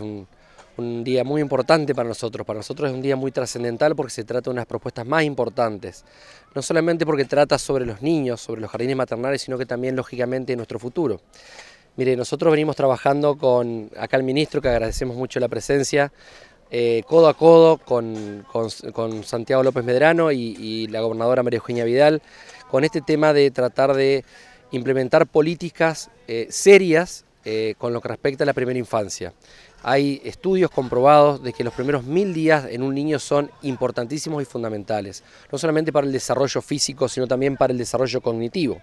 Un, un día muy importante para nosotros, para nosotros es un día muy trascendental porque se trata de unas propuestas más importantes, no solamente porque trata sobre los niños, sobre los jardines maternales, sino que también lógicamente nuestro futuro. Mire, nosotros venimos trabajando con acá el ministro, que agradecemos mucho la presencia, eh, codo a codo con, Santiago López Medrano y, la gobernadora María Eugenia Vidal, con este tema de tratar de implementar políticas eh, serias eh, con lo que respecta a la primera infancia. Hay estudios comprobados de que los primeros mil días en un niño son importantísimos y fundamentales, no solamente para el desarrollo físico, sino también para el desarrollo cognitivo.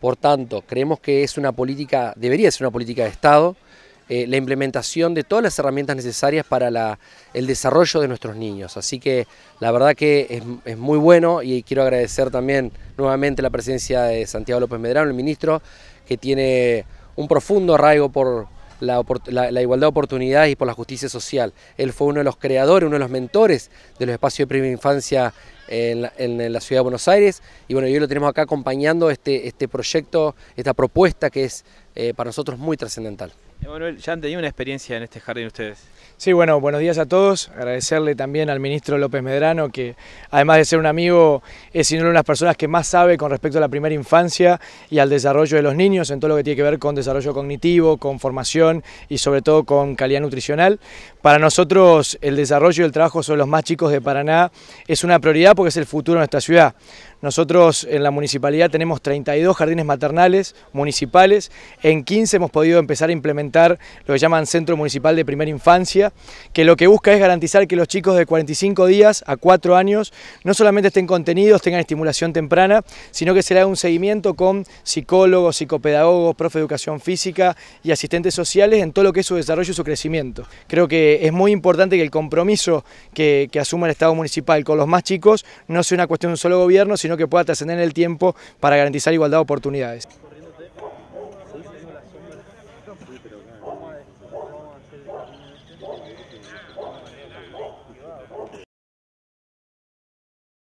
Por tanto, creemos que es una política, debería ser una política de Estado, eh, la implementación de todas las herramientas necesarias para el desarrollo de nuestros niños. Así que la verdad que es, es, muy bueno y quiero agradecer también nuevamente la presencia de Santiago López Medrano, el ministro, que tiene un profundo arraigo por, la, igualdad de oportunidades y por la justicia social. Él fue uno de los creadores, uno de los mentores de los espacios de primera infancia en la, ciudad de Buenos Aires. Y bueno, hoy lo tenemos acá acompañando este, este proyecto, esta propuesta que es eh, para nosotros muy trascendental. Emanuel, ya han tenido una experiencia en este jardín ustedes. Sí, bueno, buenos días a todos. Agradecerle también al ministro López Medrano, que además de ser un amigo, es una de las personas que más sabe con respecto a la primera infancia y al desarrollo de los niños, en todo lo que tiene que ver con desarrollo cognitivo, con formación y sobre todo con calidad nutricional. Para nosotros el desarrollo y el trabajo sobre los más chicos de Paraná es una prioridad porque es el futuro de nuestra ciudad. Nosotros en la municipalidad tenemos 32 jardines maternales municipales, en 15 hemos podido empezar a implementar lo que llaman Centro Municipal de Primera Infancia, que lo que busca es garantizar que los chicos de 45 días a 4 años no solamente estén contenidos, tengan estimulación temprana, sino que se le haga un seguimiento con psicólogos, psicopedagogos, profe de educación física y asistentes sociales en todo lo que es su desarrollo y su crecimiento. Creo que es muy importante que el compromiso que, que asuma el Estado municipal con los más chicos no sea una cuestión de un solo gobierno, sino que pueda trascender en el tiempo para garantizar igualdad de oportunidades.